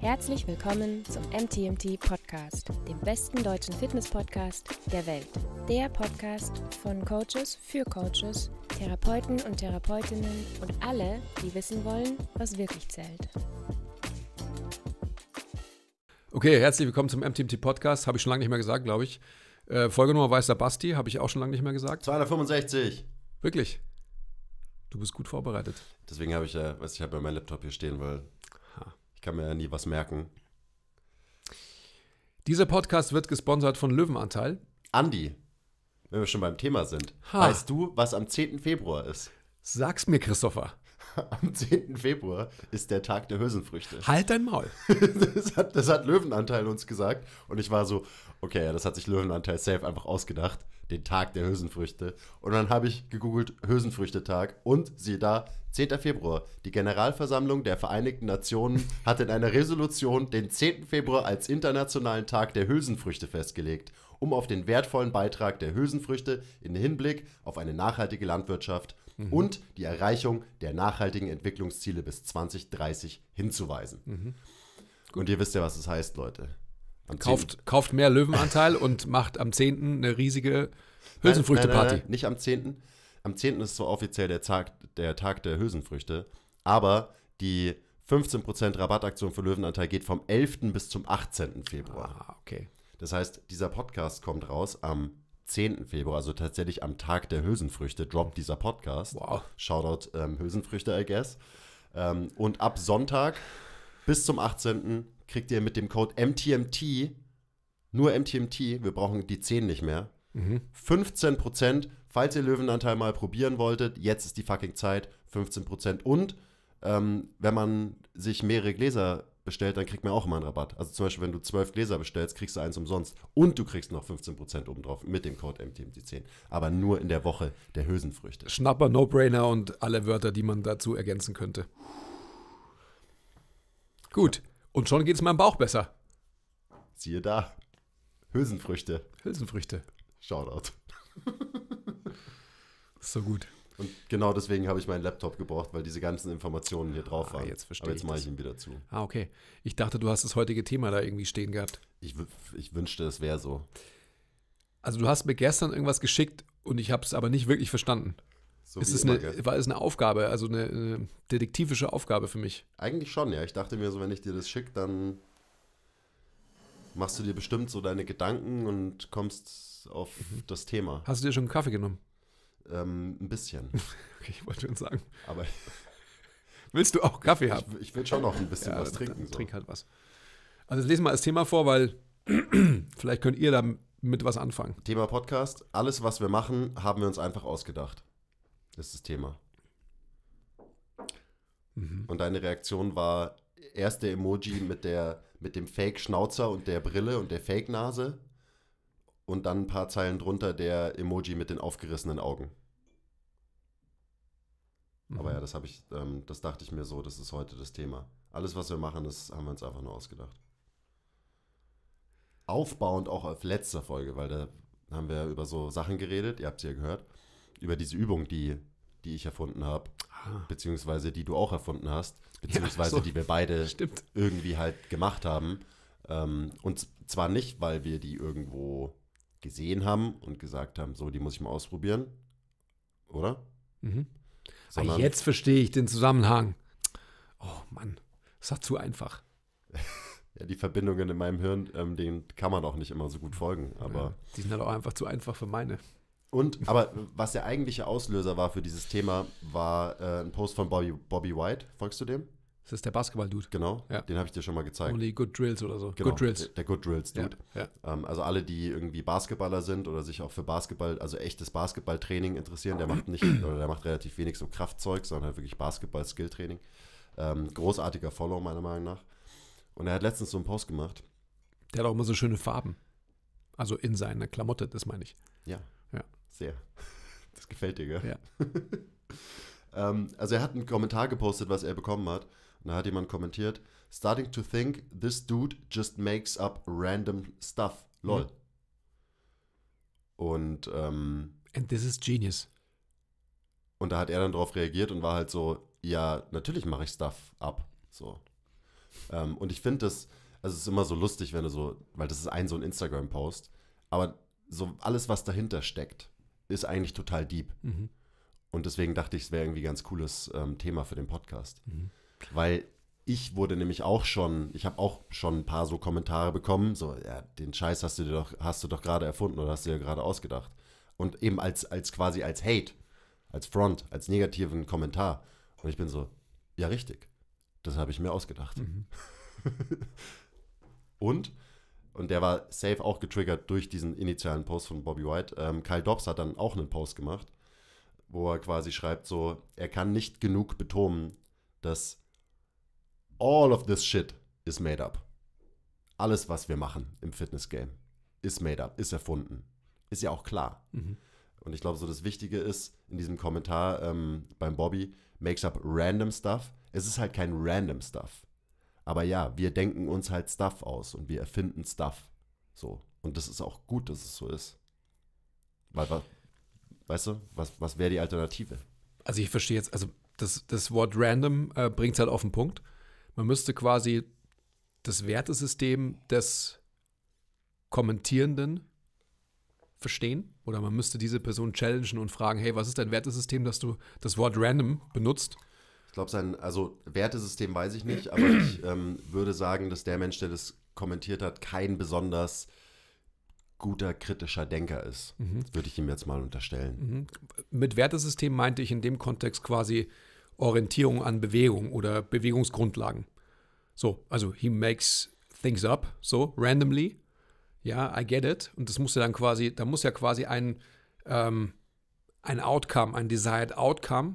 Herzlich willkommen zum MTMT Podcast, dem besten deutschen Fitness-Podcast der Welt. Der Podcast von Coaches für Coaches, Therapeuten und Therapeutinnen und alle, die wissen wollen, was wirklich zählt. Okay, herzlich willkommen zum MTMT Podcast. Habe ich schon lange nicht mehr gesagt, glaube ich. Äh, Folgenummer weißer Basti, habe ich auch schon lange nicht mehr gesagt. 265. Wirklich? Du bist gut vorbereitet. Deswegen habe ich ja, äh, weiß ich habe ja meinen Laptop hier stehen, weil kann mir ja nie was merken. Dieser Podcast wird gesponsert von Löwenanteil. Andi, wenn wir schon beim Thema sind, ha. weißt du, was am 10. Februar ist? Sag's mir, Christopher. Am 10. Februar ist der Tag der Hülsenfrüchte. Halt dein Maul. Das hat, das hat Löwenanteil uns gesagt. Und ich war so, okay, das hat sich Löwenanteil safe einfach ausgedacht. Den Tag der Hülsenfrüchte. Und dann habe ich gegoogelt Hülsenfrüchtetag. Und siehe da, 10. Februar. Die Generalversammlung der Vereinigten Nationen hat in einer Resolution den 10. Februar als Internationalen Tag der Hülsenfrüchte festgelegt, um auf den wertvollen Beitrag der Hülsenfrüchte in Hinblick auf eine nachhaltige Landwirtschaft mhm. und die Erreichung der nachhaltigen Entwicklungsziele bis 2030 hinzuweisen. Mhm. Und ihr wisst ja, was es das heißt, Leute. kauft, kauft mehr Löwenanteil und macht am 10. eine riesige Hülsenfrüchteparty. Nein, nein, nein, nicht am 10. Am 10. ist zwar offiziell der Tag, der Tag der Hülsenfrüchte. Aber die 15% Rabattaktion für Löwenanteil geht vom 11. bis zum 18. Februar. Ah, okay. Das heißt, dieser Podcast kommt raus am 10. Februar, also tatsächlich am Tag der Hülsenfrüchte, droppt dieser Podcast. Wow. Shoutout ähm, Hülsenfrüchte, I guess. Ähm, und ab Sonntag bis zum 18. kriegt ihr mit dem Code MTMT, nur MTMT, wir brauchen die 10 nicht mehr, mhm. 15% Falls ihr Löwenanteil mal probieren wolltet, jetzt ist die fucking Zeit, 15%. Und ähm, wenn man sich mehrere Gläser bestellt, dann kriegt man auch immer einen Rabatt. Also zum Beispiel, wenn du zwölf Gläser bestellst, kriegst du eins umsonst und du kriegst noch 15% obendrauf mit dem Code MTMT10. Aber nur in der Woche der Hülsenfrüchte. Schnapper, No-Brainer und alle Wörter, die man dazu ergänzen könnte. Gut. Ja. Und schon geht es meinem Bauch besser. Siehe da. Hülsenfrüchte. Hülsenfrüchte. Shoutout. So gut. Und genau deswegen habe ich meinen Laptop gebraucht, weil diese ganzen Informationen hier drauf ah, waren. Ah, jetzt verstehe Aber jetzt mache ich ihn wieder zu. Ah, okay. Ich dachte, du hast das heutige Thema da irgendwie stehen gehabt. Ich, ich wünschte, es wäre so. Also du hast mir gestern irgendwas geschickt und ich habe es aber nicht wirklich verstanden. So ist es immer, eine, war es eine Aufgabe, also eine, eine, detektivische Aufgabe für mich? Eigentlich schon, ja. Ich dachte mir so, wenn ich dir das schicke, dann machst du dir bestimmt so deine Gedanken und kommst auf mhm. das Thema. Hast du dir schon einen Kaffee genommen? Ähm, ein bisschen. okay, ich wollte schon sagen. Aber Willst du auch Kaffee ich, haben? Ich, will schon noch ein bisschen ja, was trinken. So. Trink halt was. Also lese mal das Thema vor, weil vielleicht könnt ihr damit was anfangen. Thema Podcast. Alles, was wir machen, haben wir uns einfach ausgedacht. Das ist das Thema. Mhm. Und deine Reaktion war erst der Emoji mit, der, mit dem Fake-Schnauzer und der Brille und der Fake-Nase und dann ein paar Zeilen drunter der Emoji mit den aufgerissenen Augen. Mhm. Aber ja, mhm. das habe ich, ähm, das dachte ich mir so, das ist heute das Thema. Alles, was wir machen, das haben wir uns einfach nur ausgedacht. Aufbauend auch auf letzter Folge, weil da haben wir über so Sachen geredet, ihr habt sie ja gehört, über diese Übung, die, die ich erfunden habe, ah. beziehungsweise die du auch erfunden hast, beziehungsweise ja, so. die wir beide Stimmt. irgendwie halt gemacht haben. Ähm, und zwar nicht, weil wir die irgendwo gesehen haben und gesagt haben, so, die muss ich mal ausprobieren. Oder? Mhm. Ah, jetzt verstehe ich den Zusammenhang. Oh Mann, ist doch zu einfach. ja, die Verbindungen in meinem Hirn, ähm, denen kann man auch nicht immer so gut folgen. Aber ja, die sind halt auch einfach zu einfach für meine. Und, aber was der eigentliche Auslöser war für dieses Thema, war äh, ein Post von Bobby, Bobby White. Folgst du dem? Das ist der Basketball-Dude. Genau, ja. den habe ich dir schon mal gezeigt. Only Good Drills oder so. Genau, Good Drills. Der, Good Drills-Dude. Ja, ja. ähm, also alle, die irgendwie Basketballer sind oder sich auch für Basketball, also echtes Basketballtraining interessieren, der macht nicht, oder der macht relativ wenig so Kraftzeug, sondern halt wirklich Basketball-Skill-Training. Ähm, großartiger Follow, meiner Meinung nach. Und er hat letztens so einen Post gemacht. Der hat auch immer so schöne Farben. Also in seiner Klamotte, das meine ich. Ja. Ja. Sehr. Das gefällt dir, gell? Ja. ähm, also er hat einen Kommentar gepostet, was er bekommen hat. Und da hat jemand kommentiert, starting to think this dude just makes up random stuff. Lol. Mhm. Und ähm, And this is genius. Und da hat er dann drauf reagiert und war halt so, ja, natürlich mache ich Stuff ab. So. Ähm, und ich finde das, also es ist immer so lustig, wenn du so, weil das ist ein so ein Instagram-Post, aber so alles, was dahinter steckt, ist eigentlich total deep. Mhm. Und deswegen dachte ich, es wäre irgendwie ganz cooles ähm, Thema für den Podcast. Mhm. Weil ich wurde nämlich auch schon, ich habe auch schon ein paar so Kommentare bekommen, so, ja, den Scheiß hast du dir doch, hast du doch gerade erfunden oder hast du dir gerade ausgedacht. Und eben als, als quasi als Hate, als Front, als negativen Kommentar. Und ich bin so, ja, richtig. Das habe ich mir ausgedacht. Mhm. und, und der war safe auch getriggert durch diesen initialen Post von Bobby White. Ähm, Kyle Dobbs hat dann auch einen Post gemacht, wo er quasi schreibt, so, er kann nicht genug betonen, dass all of this shit is made up. Alles, was wir machen im Fitness-Game, ist made up, ist erfunden. Ist ja auch klar. Mhm. Und ich glaube, so das Wichtige ist in diesem Kommentar ähm, beim Bobby, makes up random stuff. Es ist halt kein random stuff. Aber ja, wir denken uns halt Stuff aus und wir erfinden Stuff. So. Und das ist auch gut, dass es so ist. Weil, weißt du, was, was wäre die Alternative? Also ich verstehe jetzt, also das, das Wort random äh, bringt es halt auf den Punkt. Man müsste quasi das Wertesystem des Kommentierenden verstehen oder man müsste diese Person challengen und fragen, hey, was ist dein Wertesystem, dass du das Wort random benutzt? Ich glaube, sein, also Wertesystem weiß ich nicht, aber ich ähm, würde sagen, dass der Mensch, der das kommentiert hat, kein besonders guter kritischer Denker ist. Mhm. Würde ich ihm jetzt mal unterstellen. Mhm. Mit Wertesystem meinte ich in dem Kontext quasi Orientierung an Bewegung oder Bewegungsgrundlagen. So, also he makes things up, so randomly. Ja, I get it. Und das muss ja dann quasi, da muss ja quasi ein, ähm, ein Outcome, ein desired Outcome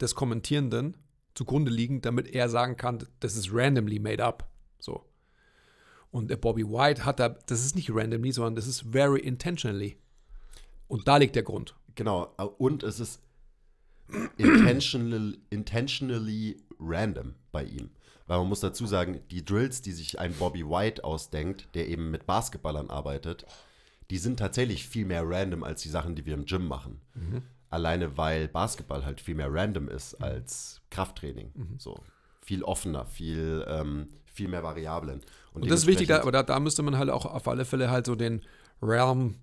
des Kommentierenden zugrunde liegen, damit er sagen kann, das ist randomly made up. So. Und der Bobby White hat da, das ist nicht randomly, sondern das ist very intentionally. Und da liegt der Grund. Genau. Und es ist intentional, intentionally random bei ihm. Weil man muss dazu sagen, die Drills, die sich ein Bobby White ausdenkt, der eben mit Basketballern arbeitet, die sind tatsächlich viel mehr random als die Sachen, die wir im Gym machen. Mhm. Alleine weil Basketball halt viel mehr random ist mhm. als Krafttraining. Mhm. So viel offener, viel, ähm, viel mehr Variablen. Und, Und das ist wichtig, da, aber da, da müsste man halt auch auf alle Fälle halt so den Realm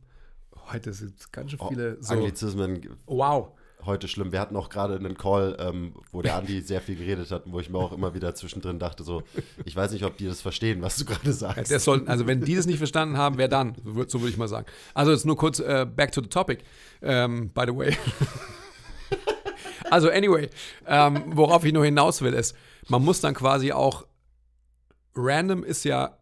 heute sind ganz schön oh, viele oh, so, Anglizismen. Wow heute schlimm. Wir hatten auch gerade einen Call, ähm, wo der Andi sehr viel geredet hat, wo ich mir auch immer wieder zwischendrin dachte, so, ich weiß nicht, ob die das verstehen, was du gerade sagst. Ja, soll, also wenn die das nicht verstanden haben, wer dann? So, so würde ich mal sagen. Also jetzt nur kurz äh, back to the topic, ähm, by the way. also anyway, ähm, worauf ich nur hinaus will, ist, man muss dann quasi auch, random ist ja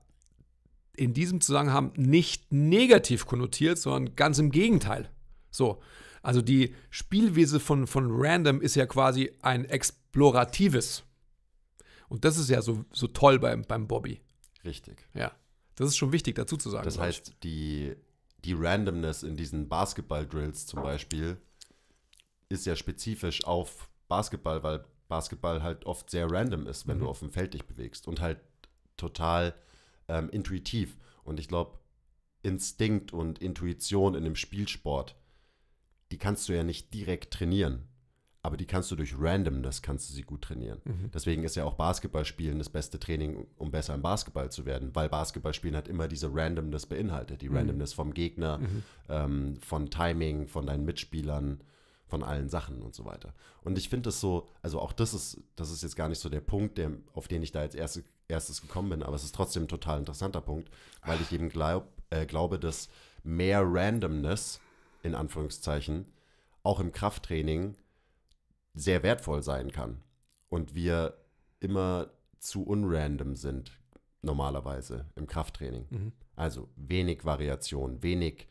in diesem Zusammenhang nicht negativ konnotiert, sondern ganz im Gegenteil. So. Also die Spielwiese von, von Random ist ja quasi ein exploratives. Und das ist ja so, so toll beim, beim Bobby. Richtig. Ja. Das ist schon wichtig dazu zu sagen. Das heißt, die, die Randomness in diesen Basketball-Drills zum Beispiel ist ja spezifisch auf Basketball, weil Basketball halt oft sehr random ist, wenn mhm. du auf dem Feld dich bewegst und halt total ähm, intuitiv. Und ich glaube, Instinkt und Intuition in dem Spielsport die kannst du ja nicht direkt trainieren. Aber die kannst du durch Randomness kannst du sie gut trainieren. Mhm. Deswegen ist ja auch Basketballspielen das beste Training, um besser im Basketball zu werden, weil Basketballspielen hat immer diese Randomness beinhaltet. Die mhm. Randomness vom Gegner, mhm. ähm, von Timing, von deinen Mitspielern, von allen Sachen und so weiter. Und ich finde das so, also auch das ist, das ist jetzt gar nicht so der Punkt, der, auf den ich da als erste, erstes gekommen bin, aber es ist trotzdem ein total interessanter Punkt, weil ich eben glaub, äh, glaube, dass mehr Randomness in Anführungszeichen, auch im Krafttraining sehr wertvoll sein kann. Und wir immer zu unrandom sind, normalerweise im Krafttraining. Mhm. Also wenig Variation, wenig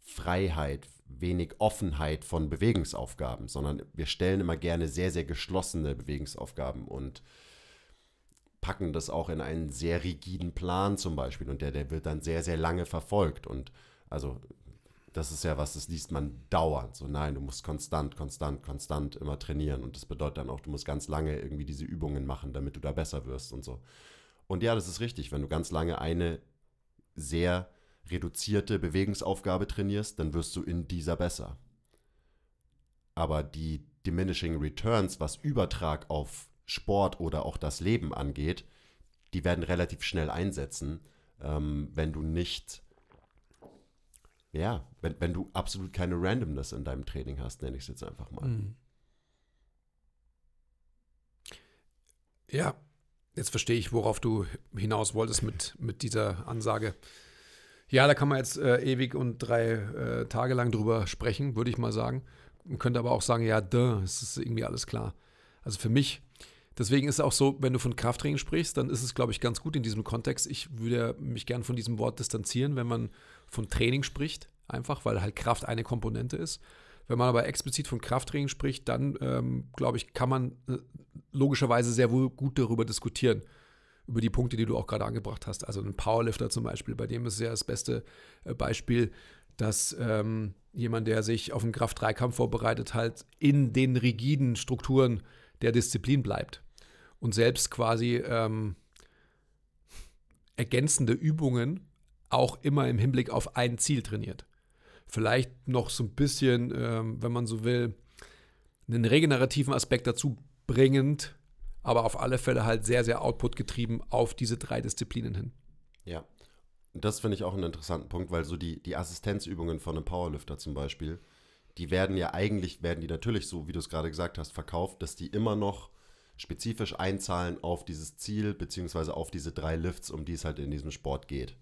Freiheit, wenig Offenheit von Bewegungsaufgaben, sondern wir stellen immer gerne sehr, sehr geschlossene Bewegungsaufgaben und packen das auch in einen sehr rigiden Plan zum Beispiel und der, der wird dann sehr, sehr lange verfolgt und also das ist ja was, das liest man dauernd. So, nein, du musst konstant, konstant, konstant immer trainieren. Und das bedeutet dann auch, du musst ganz lange irgendwie diese Übungen machen, damit du da besser wirst und so. Und ja, das ist richtig. Wenn du ganz lange eine sehr reduzierte Bewegungsaufgabe trainierst, dann wirst du in dieser besser. Aber die diminishing returns, was Übertrag auf Sport oder auch das Leben angeht, die werden relativ schnell einsetzen, ähm, wenn du nicht ja, wenn, wenn du absolut keine Randomness in deinem Training hast, nenne ich es jetzt einfach mal. Hm. Ja, jetzt verstehe ich, worauf du hinaus wolltest mit, mit dieser Ansage. Ja, da kann man jetzt äh, ewig und drei äh, Tage lang drüber sprechen, würde ich mal sagen. Man könnte aber auch sagen, ja, duh, es ist irgendwie alles klar. Also für mich Deswegen ist es auch so, wenn du von Krafttraining sprichst, dann ist es, glaube ich, ganz gut in diesem Kontext. Ich würde mich gern von diesem Wort distanzieren, wenn man von Training spricht, einfach, weil halt Kraft eine Komponente ist. Wenn man aber explizit von Krafttraining spricht, dann, ähm, glaube ich, kann man äh, logischerweise sehr wohl gut darüber diskutieren über die Punkte, die du auch gerade angebracht hast. Also ein Powerlifter zum Beispiel, bei dem ist es ja das beste äh, Beispiel, dass ähm, jemand, der sich auf einen Kraft-3-Kampf vorbereitet, halt in den rigiden Strukturen der Disziplin bleibt und selbst quasi ähm, ergänzende Übungen auch immer im Hinblick auf ein Ziel trainiert. Vielleicht noch so ein bisschen, ähm, wenn man so will, einen regenerativen Aspekt dazu bringend, aber auf alle Fälle halt sehr, sehr output getrieben auf diese drei Disziplinen hin. Ja, das finde ich auch einen interessanten Punkt, weil so die, die Assistenzübungen von einem Powerlifter zum Beispiel, die werden ja eigentlich, werden die natürlich, so wie du es gerade gesagt hast, verkauft, dass die immer noch spezifisch einzahlen auf dieses Ziel, beziehungsweise auf diese drei Lifts, um die es halt in diesem Sport geht.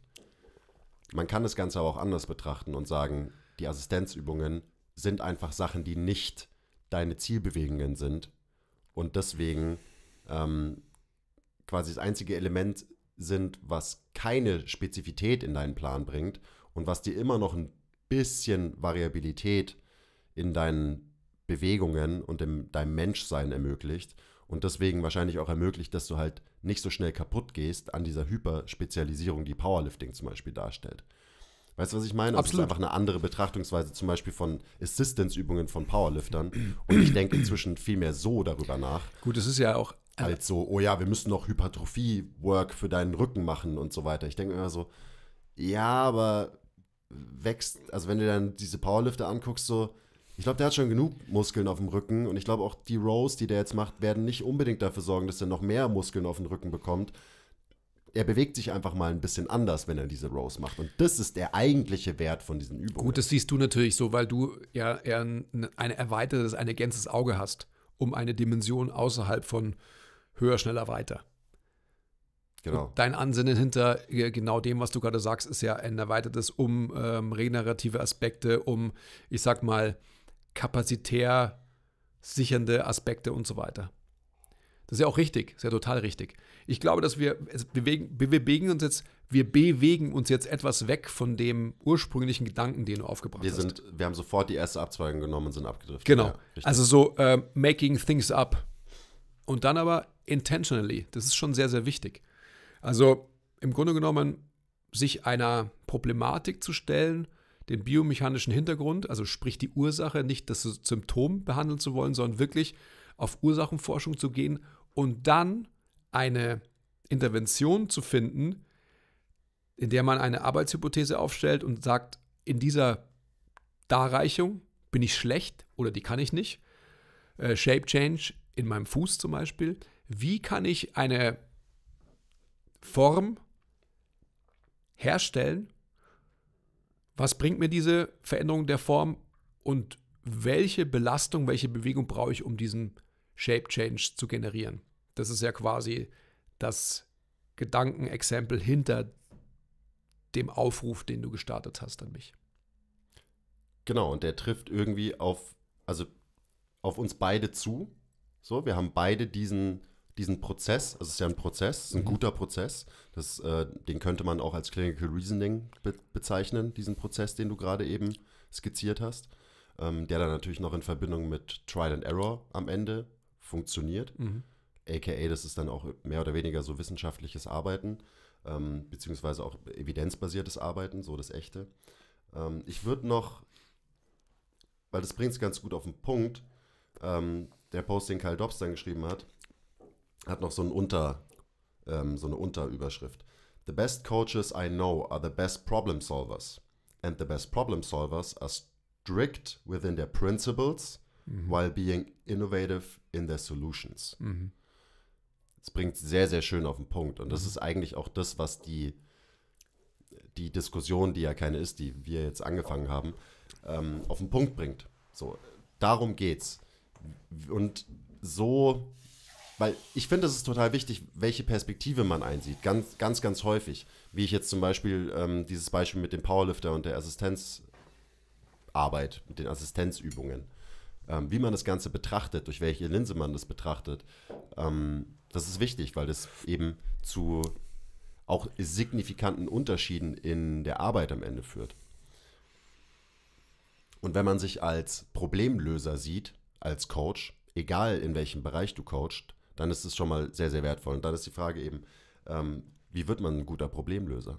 Man kann das Ganze aber auch anders betrachten und sagen, die Assistenzübungen sind einfach Sachen, die nicht deine Zielbewegungen sind und deswegen ähm, quasi das einzige Element sind, was keine Spezifität in deinen Plan bringt und was dir immer noch ein bisschen Variabilität in deinen Bewegungen und in deinem Menschsein ermöglicht und deswegen wahrscheinlich auch ermöglicht, dass du halt nicht so schnell kaputt gehst an dieser Hyperspezialisierung, die Powerlifting zum Beispiel darstellt. Weißt du, was ich meine? Also Absolut. Das ist einfach eine andere Betrachtungsweise zum Beispiel von Assistance-Übungen von Powerliftern. Und ich denke inzwischen viel mehr so darüber nach. Gut, es ist ja auch. Äh, als so, oh ja, wir müssen noch Hypertrophie-Work für deinen Rücken machen und so weiter. Ich denke immer so, ja, aber wächst, also wenn du dann diese Powerlifter anguckst, so, ich glaube, der hat schon genug Muskeln auf dem Rücken und ich glaube auch die Rows, die der jetzt macht, werden nicht unbedingt dafür sorgen, dass er noch mehr Muskeln auf den Rücken bekommt. Er bewegt sich einfach mal ein bisschen anders, wenn er diese Rows macht. Und das ist der eigentliche Wert von diesen Übungen. Gut, das siehst du natürlich so, weil du ja eher ein, ein erweitertes, ein ergänztes Auge hast, um eine Dimension außerhalb von höher, schneller, weiter. Genau. dein Ansinnen hinter genau dem, was du gerade sagst, ist ja ein erweitertes um ähm, regenerative Aspekte, um, ich sag mal, kapazitär sichernde Aspekte und so weiter. Das ist ja auch richtig, ist ja total richtig. Ich glaube, dass wir, bewegen, wir bewegen uns jetzt, wir bewegen uns jetzt etwas weg von dem ursprünglichen Gedanken, den du aufgebracht wir sind, hast. Wir haben sofort die erste Abzweigung genommen und sind abgedriftet. Genau. Ja, also so äh, making things up. Und dann aber intentionally. Das ist schon sehr, sehr wichtig. Also im Grunde genommen, sich einer Problematik zu stellen den biomechanischen Hintergrund, also sprich die Ursache, nicht das Symptom behandeln zu wollen, sondern wirklich auf Ursachenforschung zu gehen und dann eine Intervention zu finden, in der man eine Arbeitshypothese aufstellt und sagt, in dieser Darreichung bin ich schlecht oder die kann ich nicht. Äh, Shape Change in meinem Fuß zum Beispiel. Wie kann ich eine Form herstellen, was bringt mir diese Veränderung der Form und welche Belastung, welche Bewegung brauche ich, um diesen Shape Change zu generieren. Das ist ja quasi das Gedankenexempel hinter dem Aufruf, den du gestartet hast an mich. Genau, und der trifft irgendwie auf, also auf uns beide zu. So, wir haben beide diesen, diesen Prozess, also es ist ja ein Prozess, ein mhm. guter Prozess, das, äh, den könnte man auch als Clinical Reasoning be bezeichnen, diesen Prozess, den du gerade eben skizziert hast, ähm, der dann natürlich noch in Verbindung mit Trial and Error am Ende funktioniert, mhm. aka das ist dann auch mehr oder weniger so wissenschaftliches Arbeiten, ähm, beziehungsweise auch evidenzbasiertes Arbeiten, so das echte. Ähm, ich würde noch, weil das bringt es ganz gut auf den Punkt, ähm, der Post, den Kyle Dobbs dann geschrieben hat, hat noch so, ein Unter, ähm, so eine Unterüberschrift. The best coaches I know are the best problem solvers. And the best problem solvers are strict within their principles mhm. while being innovative in their solutions. Mhm. Das bringt sehr, sehr schön auf den Punkt. Und das mhm. ist eigentlich auch das, was die, die Diskussion, die ja keine ist, die wir jetzt angefangen haben, ähm, auf den Punkt bringt. So, darum geht's. Und so weil ich finde, es ist total wichtig, welche Perspektive man einsieht. Ganz, ganz, ganz häufig. Wie ich jetzt zum Beispiel ähm, dieses Beispiel mit dem Powerlifter und der Assistenzarbeit, mit den Assistenzübungen. Ähm, wie man das Ganze betrachtet, durch welche Linse man das betrachtet. Ähm, das ist wichtig, weil das eben zu auch signifikanten Unterschieden in der Arbeit am Ende führt. Und wenn man sich als Problemlöser sieht, als Coach, egal in welchem Bereich du coachst, dann ist es schon mal sehr, sehr wertvoll. Und dann ist die Frage eben, ähm, wie wird man ein guter Problemlöser?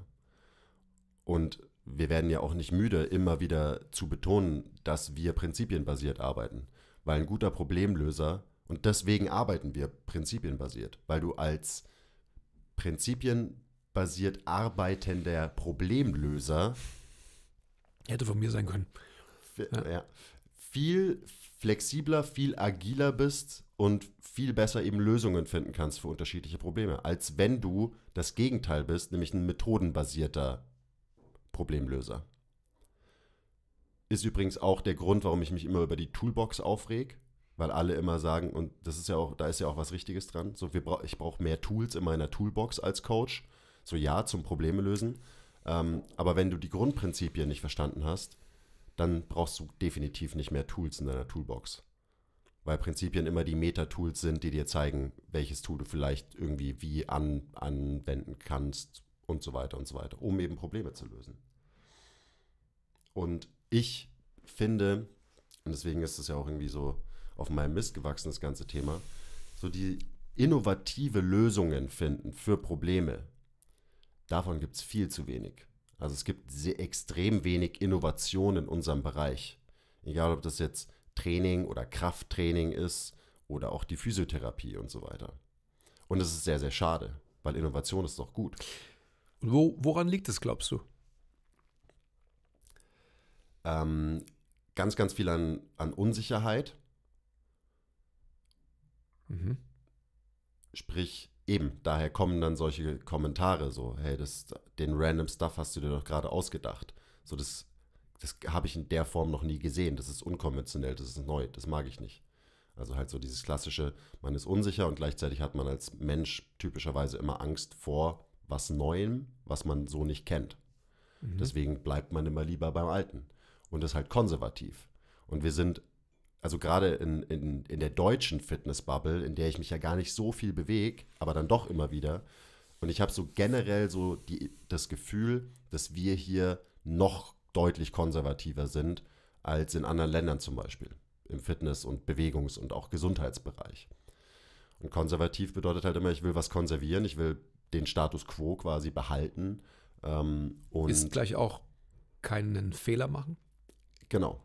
Und wir werden ja auch nicht müde, immer wieder zu betonen, dass wir prinzipienbasiert arbeiten. Weil ein guter Problemlöser, und deswegen arbeiten wir prinzipienbasiert, weil du als prinzipienbasiert arbeitender Problemlöser. Hätte von mir sein können. Ja. Viel flexibler, viel agiler bist und viel besser eben Lösungen finden kannst für unterschiedliche Probleme, als wenn du das Gegenteil bist, nämlich ein methodenbasierter Problemlöser. Ist übrigens auch der Grund, warum ich mich immer über die Toolbox aufreg, weil alle immer sagen, und das ist ja auch, da ist ja auch was Richtiges dran, so wir bra ich brauche mehr Tools in meiner Toolbox als Coach, so ja, zum Probleme lösen. Ähm, aber wenn du die Grundprinzipien nicht verstanden hast, dann brauchst du definitiv nicht mehr Tools in deiner Toolbox weil Prinzipien immer die Meta-Tools sind, die dir zeigen, welches Tool du vielleicht irgendwie wie an, anwenden kannst und so weiter und so weiter, um eben Probleme zu lösen. Und ich finde, und deswegen ist es ja auch irgendwie so auf meinem Mist gewachsen, das ganze Thema, so die innovative Lösungen finden für Probleme, davon gibt es viel zu wenig. Also es gibt extrem wenig Innovation in unserem Bereich. Egal, ob das jetzt Training oder Krafttraining ist oder auch die Physiotherapie und so weiter. Und das ist sehr, sehr schade, weil Innovation ist doch gut. Und wo, woran liegt es, glaubst du? Ähm, ganz, ganz viel an, an Unsicherheit. Mhm. Sprich, eben, daher kommen dann solche Kommentare so, hey, das, den random Stuff hast du dir doch gerade ausgedacht. So, das das habe ich in der Form noch nie gesehen. Das ist unkonventionell, das ist neu, das mag ich nicht. Also halt so dieses klassische, man ist unsicher und gleichzeitig hat man als Mensch typischerweise immer Angst vor was Neuem, was man so nicht kennt. Mhm. Deswegen bleibt man immer lieber beim Alten und ist halt konservativ. Und wir sind, also gerade in, in, in der deutschen Fitnessbubble, in der ich mich ja gar nicht so viel bewege, aber dann doch immer wieder. Und ich habe so generell so die, das Gefühl, dass wir hier noch deutlich konservativer sind als in anderen Ländern zum Beispiel, im Fitness- und Bewegungs- und auch Gesundheitsbereich. Und konservativ bedeutet halt immer, ich will was konservieren, ich will den Status quo quasi behalten. Ähm, ist gleich auch keinen Fehler machen? Genau.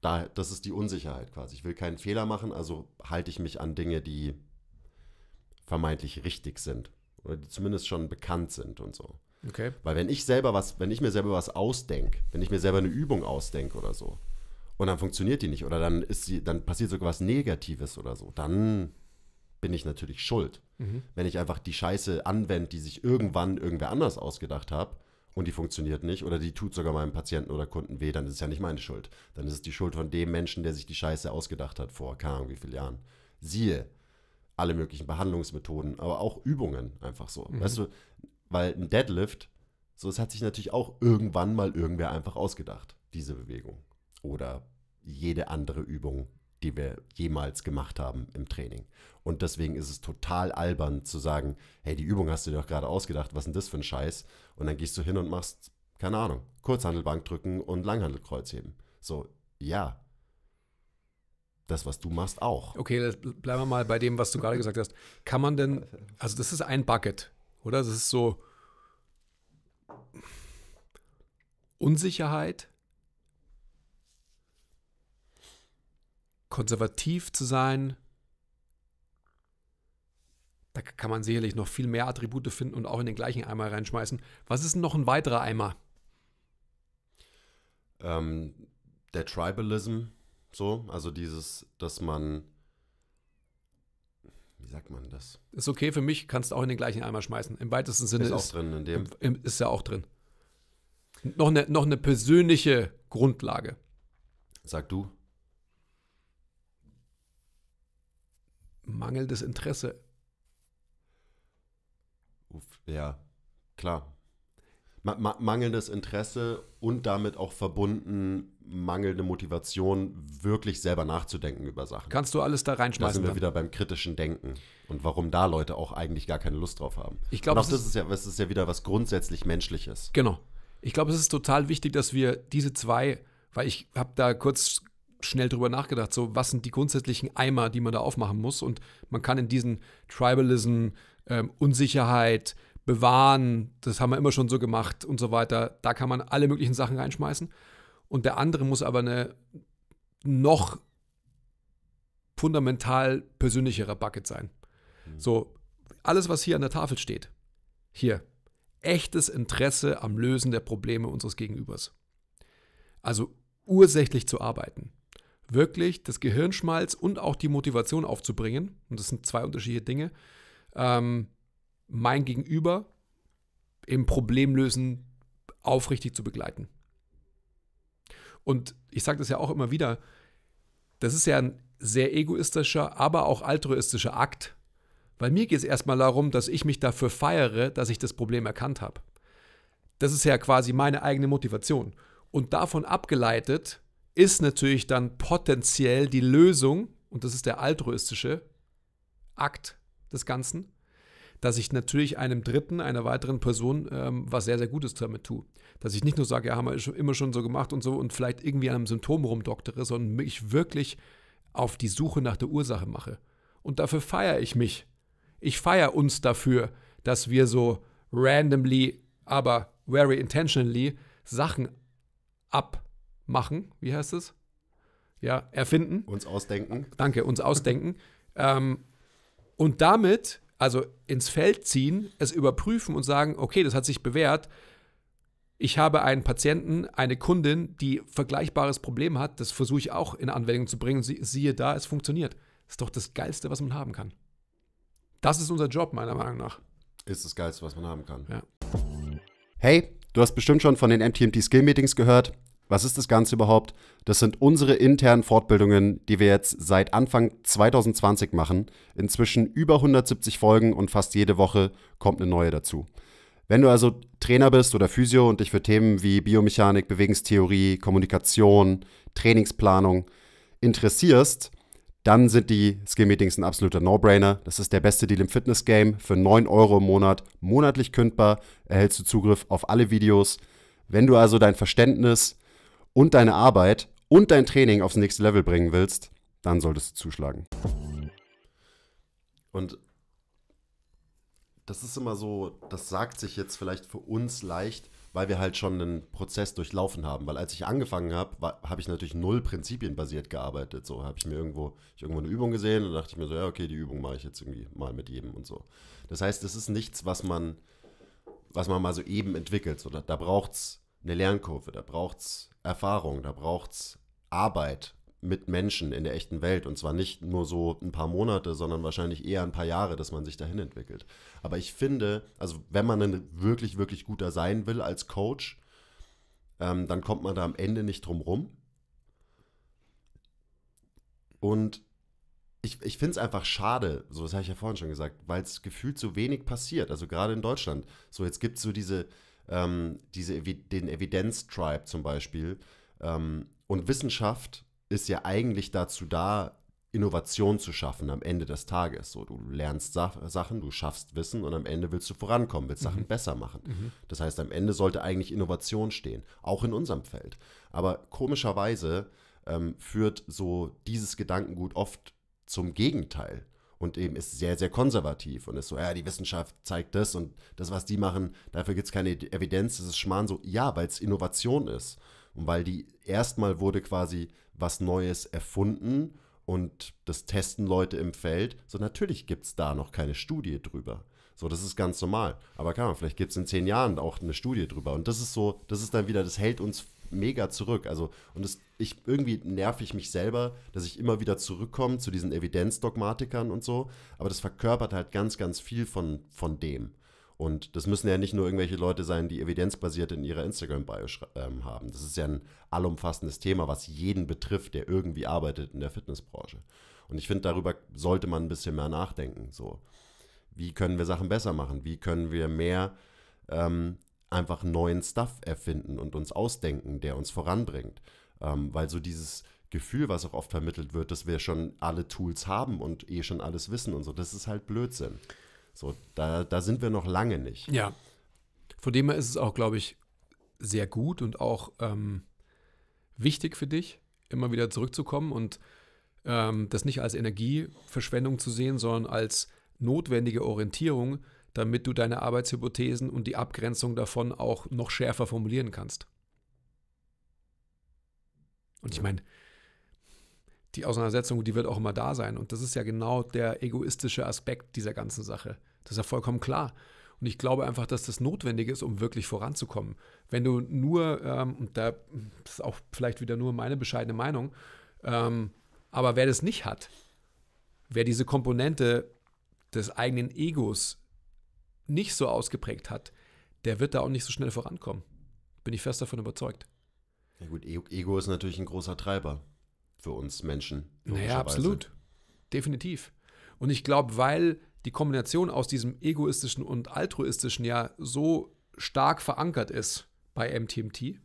Da, das ist die Unsicherheit quasi. Ich will keinen Fehler machen, also halte ich mich an Dinge, die vermeintlich richtig sind oder die zumindest schon bekannt sind und so. Okay. Weil wenn ich selber was, wenn ich mir selber was ausdenke, wenn ich mir selber eine Übung ausdenke oder so, und dann funktioniert die nicht oder dann ist sie, dann passiert sogar was Negatives oder so, dann bin ich natürlich schuld. Mhm. Wenn ich einfach die Scheiße anwende, die sich irgendwann irgendwer anders ausgedacht hat und die funktioniert nicht oder die tut sogar meinem Patienten oder Kunden weh, dann ist es ja nicht meine Schuld. Dann ist es die Schuld von dem Menschen, der sich die Scheiße ausgedacht hat vor keine Ahnung wie vielen Jahren. Siehe alle möglichen Behandlungsmethoden, aber auch Übungen einfach so. Mhm. Weißt du, weil ein Deadlift, so es hat sich natürlich auch irgendwann mal irgendwer einfach ausgedacht, diese Bewegung. Oder jede andere Übung, die wir jemals gemacht haben im Training. Und deswegen ist es total albern zu sagen, hey, die Übung hast du dir doch gerade ausgedacht, was ist denn das für ein Scheiß? Und dann gehst du hin und machst, keine Ahnung, Kurzhandelbank drücken und Langhandelkreuz heben. So, ja. Das, was du machst, auch. Okay, bleiben wir mal bei dem, was du gerade gesagt hast. Kann man denn, also das ist ein Bucket. Oder Das ist so Unsicherheit, konservativ zu sein. Da kann man sicherlich noch viel mehr Attribute finden und auch in den gleichen Eimer reinschmeißen. Was ist denn noch ein weiterer Eimer? Ähm, der Tribalism, so, also dieses, dass man wie sagt man das? Ist okay für mich, kannst du auch in den gleichen Eimer schmeißen. Im weitesten Sinne ist, ist auch drin in dem. ist ja auch drin. Noch eine, noch eine persönliche Grundlage. Sag du. Mangelndes Interesse. Uff, ja, klar ma mangelndes Interesse und damit auch verbunden mangelnde Motivation, wirklich selber nachzudenken über Sachen. Kannst du alles da reinschmeißen? Da sind wir dann? wieder beim kritischen Denken und warum da Leute auch eigentlich gar keine Lust drauf haben. Ich glaube, das ist, ist ja, das ist ja wieder was grundsätzlich Menschliches. Genau. Ich glaube, es ist total wichtig, dass wir diese zwei, weil ich habe da kurz schnell drüber nachgedacht, so was sind die grundsätzlichen Eimer, die man da aufmachen muss und man kann in diesen Tribalism, ähm, Unsicherheit, bewahren, das haben wir immer schon so gemacht und so weiter. Da kann man alle möglichen Sachen reinschmeißen. Und der andere muss aber eine noch fundamental persönlichere Bucket sein. Mhm. So, alles, was hier an der Tafel steht, hier, echtes Interesse am Lösen der Probleme unseres Gegenübers. Also ursächlich zu arbeiten. Wirklich das Gehirnschmalz und auch die Motivation aufzubringen, und das sind zwei unterschiedliche Dinge, ähm, mein Gegenüber im Problemlösen aufrichtig zu begleiten. Und ich sage das ja auch immer wieder, das ist ja ein sehr egoistischer, aber auch altruistischer Akt, weil mir geht es erstmal darum, dass ich mich dafür feiere, dass ich das Problem erkannt habe. Das ist ja quasi meine eigene Motivation. Und davon abgeleitet ist natürlich dann potenziell die Lösung, und das ist der altruistische Akt des Ganzen, dass ich natürlich einem Dritten, einer weiteren Person ähm, was sehr, sehr Gutes damit tue. Dass ich nicht nur sage, ja, haben wir immer schon so gemacht und so und vielleicht irgendwie an einem Symptom rumdoktere, sondern mich wirklich auf die Suche nach der Ursache mache. Und dafür feiere ich mich. Ich feiere uns dafür, dass wir so randomly, aber very intentionally Sachen abmachen. Wie heißt es? Ja, erfinden. Uns ausdenken. Danke, uns ausdenken. ähm, und damit also ins Feld ziehen, es überprüfen und sagen, okay, das hat sich bewährt. Ich habe einen Patienten, eine Kundin, die vergleichbares Problem hat. Das versuche ich auch in Anwendung zu bringen. Sie, siehe da, es funktioniert. Das ist doch das Geilste, was man haben kann. Das ist unser Job, meiner Meinung nach. Ist das Geilste, was man haben kann. Ja. Hey, du hast bestimmt schon von den MTMT Skill Meetings gehört. Was ist das Ganze überhaupt? Das sind unsere internen Fortbildungen, die wir jetzt seit Anfang 2020 machen. Inzwischen über 170 Folgen und fast jede Woche kommt eine neue dazu. Wenn du also Trainer bist oder Physio und dich für Themen wie Biomechanik, Bewegungstheorie, Kommunikation, Trainingsplanung interessierst, dann sind die Skill-Meetings ein absoluter No-Brainer. Das ist der beste Deal im Fitness-Game. Für 9 Euro im Monat, monatlich kündbar, erhältst du Zugriff auf alle Videos. Wenn du also dein Verständnis und deine Arbeit und dein Training aufs nächste Level bringen willst, dann solltest du zuschlagen. Und das ist immer so, das sagt sich jetzt vielleicht für uns leicht, weil wir halt schon einen Prozess durchlaufen haben. Weil als ich angefangen habe, habe ich natürlich null prinzipienbasiert gearbeitet. So habe ich mir irgendwo, ich irgendwo eine Übung gesehen und dachte ich mir so, ja, okay, die Übung mache ich jetzt irgendwie mal mit jedem und so. Das heißt, das ist nichts, was man, was man mal so eben entwickelt. So, da da braucht es eine Lernkurve, da braucht es Erfahrung, da braucht es Arbeit mit Menschen in der echten Welt. Und zwar nicht nur so ein paar Monate, sondern wahrscheinlich eher ein paar Jahre, dass man sich dahin entwickelt. Aber ich finde, also wenn man dann wirklich, wirklich guter sein will als Coach, ähm, dann kommt man da am Ende nicht drum rum. Und ich, ich finde es einfach schade, so das habe ich ja vorhin schon gesagt, weil es gefühlt so wenig passiert. Also gerade in Deutschland. So, jetzt gibt es so diese, ähm, diese, den Evidenztribe zum Beispiel. Ähm, und Wissenschaft ist ja eigentlich dazu da, Innovation zu schaffen am Ende des Tages. So, du lernst Sa Sachen, du schaffst Wissen und am Ende willst du vorankommen, willst mhm. Sachen besser machen. Mhm. Das heißt, am Ende sollte eigentlich Innovation stehen, auch in unserem Feld. Aber komischerweise ähm, führt so dieses Gedankengut oft zum Gegenteil und eben ist sehr, sehr konservativ und ist so, ja, die Wissenschaft zeigt das und das, was die machen, dafür gibt es keine Evidenz, das ist Schmarrn. So, ja, weil es Innovation ist und weil die erstmal wurde quasi was Neues erfunden und das testen Leute im Feld. So, natürlich gibt es da noch keine Studie drüber. So, das ist ganz normal. Aber klar, vielleicht gibt es in zehn Jahren auch eine Studie drüber. Und das ist so, das ist dann wieder, das hält uns mega zurück. Also, und das, ich, irgendwie nerv ich mich selber, dass ich immer wieder zurückkomme zu diesen Evidenzdogmatikern und so. Aber das verkörpert halt ganz, ganz viel von, von dem. Und das müssen ja nicht nur irgendwelche Leute sein, die evidenzbasiert in ihrer Instagram-Bio ähm, haben. Das ist ja ein allumfassendes Thema, was jeden betrifft, der irgendwie arbeitet in der Fitnessbranche. Und ich finde, darüber sollte man ein bisschen mehr nachdenken. So, wie können wir Sachen besser machen? Wie können wir mehr ähm, einfach neuen Stuff erfinden und uns ausdenken, der uns voranbringt. Ähm, weil so dieses Gefühl, was auch oft vermittelt wird, dass wir schon alle Tools haben und eh schon alles wissen und so, das ist halt Blödsinn. So, da, da sind wir noch lange nicht. Ja. Von dem her ist es auch, glaube ich, sehr gut und auch ähm, wichtig für dich, immer wieder zurückzukommen und ähm, das nicht als Energieverschwendung zu sehen, sondern als notwendige Orientierung, damit du deine Arbeitshypothesen und die Abgrenzung davon auch noch schärfer formulieren kannst. Und ich meine, die Auseinandersetzung, die wird auch immer da sein. Und das ist ja genau der egoistische Aspekt dieser ganzen Sache. Das ist ja vollkommen klar. Und ich glaube einfach, dass das notwendig ist, um wirklich voranzukommen. Wenn du nur, ähm, und da ist auch vielleicht wieder nur meine bescheidene Meinung, ähm, aber wer das nicht hat, wer diese Komponente des eigenen Egos nicht so ausgeprägt hat, der wird da auch nicht so schnell vorankommen. Bin ich fest davon überzeugt. Ja gut, e- Ego ist natürlich ein großer Treiber für uns Menschen. Naja, absolut. Definitiv. Und ich glaube, weil die Kombination aus diesem egoistischen und altruistischen ja so stark verankert ist bei MTMT,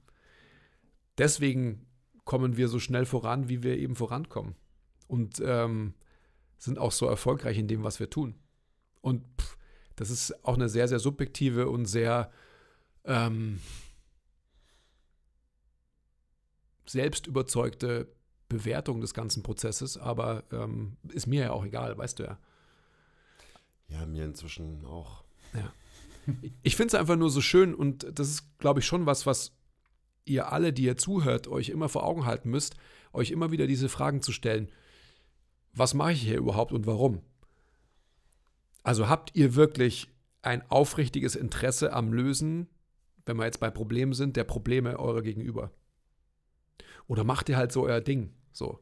deswegen kommen wir so schnell voran, wie wir eben vorankommen. Und ähm, sind auch so erfolgreich in dem, was wir tun. Und pff, das ist auch eine sehr, sehr subjektive und sehr ähm, selbstüberzeugte Bewertung des ganzen Prozesses, aber ähm, ist mir ja auch egal, weißt du ja. Ja, mir inzwischen auch. Ja. Ich finde es einfach nur so schön und das ist, glaube ich, schon was, was ihr alle, die ihr zuhört, euch immer vor Augen halten müsst, euch immer wieder diese Fragen zu stellen. Was mache ich hier überhaupt und warum? Also habt ihr wirklich ein aufrichtiges Interesse am Lösen, wenn wir jetzt bei Problemen sind, der Probleme eurer gegenüber? Oder macht ihr halt so euer Ding, so.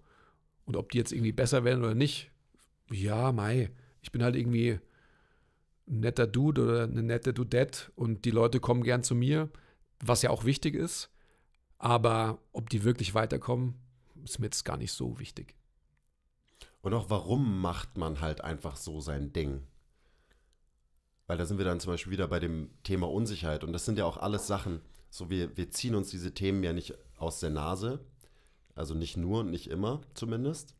Und ob die jetzt irgendwie besser werden oder nicht, ja, Mai, ich bin halt irgendwie ein netter Dude oder eine nette Dudette und die Leute kommen gern zu mir, was ja auch wichtig ist. Aber ob die wirklich weiterkommen, ist mir jetzt gar nicht so wichtig. Und auch warum macht man halt einfach so sein Ding? Weil da sind wir dann zum Beispiel wieder bei dem Thema Unsicherheit. Und das sind ja auch alles Sachen, so wir, wir ziehen uns diese Themen ja nicht aus der Nase. Also nicht nur und nicht immer zumindest.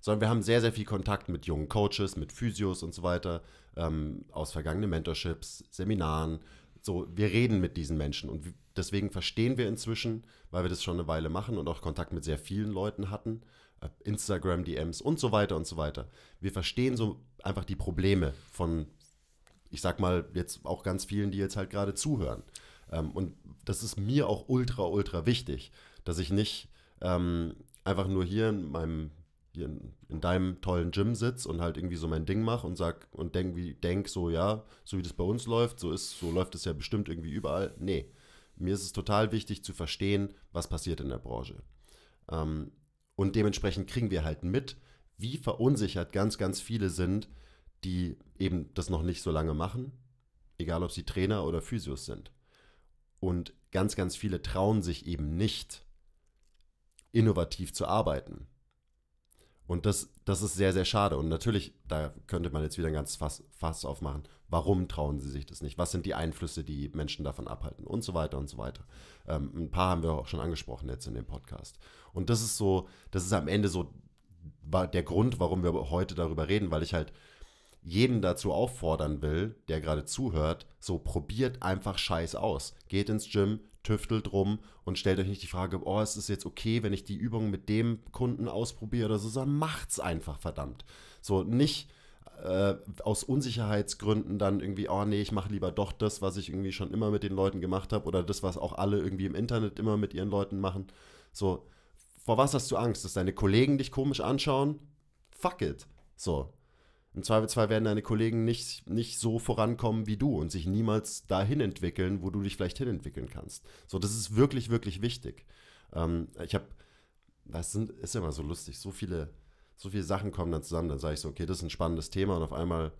Sondern wir haben sehr, sehr viel Kontakt mit jungen Coaches, mit Physios und so weiter, ähm, aus vergangenen Mentorships, Seminaren. So, wir reden mit diesen Menschen und deswegen verstehen wir inzwischen, weil wir das schon eine Weile machen und auch Kontakt mit sehr vielen Leuten hatten, äh, Instagram-DMs und so weiter und so weiter. Wir verstehen so einfach die Probleme von ich sag mal jetzt auch ganz vielen, die jetzt halt gerade zuhören. Ähm, und das ist mir auch ultra, ultra wichtig, dass ich nicht ähm, einfach nur hier in meinem hier in, in, deinem tollen Gym sitze und halt irgendwie so mein Ding mache und sag und denk wie denk so ja, so wie das bei uns läuft, so ist so läuft es ja bestimmt irgendwie überall. Nee, mir ist es total wichtig zu verstehen, was passiert in der Branche. Ähm, und dementsprechend kriegen wir halt mit, wie verunsichert ganz ganz viele sind, die eben das noch nicht so lange machen, egal ob sie Trainer oder Physios sind. Und ganz, ganz viele trauen sich eben nicht, innovativ zu arbeiten. Und das, das ist sehr, sehr schade. Und natürlich, da könnte man jetzt wieder ein ganz Fass, Fass aufmachen. Warum trauen sie sich das nicht? Was sind die Einflüsse, die Menschen davon abhalten? Und so weiter und so weiter. Ähm, ein paar haben wir auch schon angesprochen jetzt in dem Podcast. Und das ist so, das ist am Ende so der Grund, warum wir heute darüber reden, weil ich halt jeden dazu auffordern will, der gerade zuhört, so probiert einfach Scheiß aus. Geht ins Gym, tüftelt rum und stellt euch nicht die Frage, oh, ist es jetzt okay, wenn ich die Übung mit dem Kunden ausprobiere oder so, sondern macht's einfach verdammt. So nicht äh, aus Unsicherheitsgründen dann irgendwie, oh nee, ich mache lieber doch das, was ich irgendwie schon immer mit den Leuten gemacht habe oder das, was auch alle irgendwie im Internet immer mit ihren Leuten machen. So, vor was hast du Angst? Dass deine Kollegen dich komisch anschauen? Fuck it. So, im Zweifelsfall werden deine Kollegen nicht, nicht so vorankommen wie du und sich niemals dahin entwickeln, wo du dich vielleicht hin entwickeln kannst. So, das ist wirklich, wirklich wichtig. Ähm, ich habe, das sind, ist immer so lustig, so viele, so viele Sachen kommen dann zusammen, dann sage ich so, okay, das ist ein spannendes Thema und auf einmal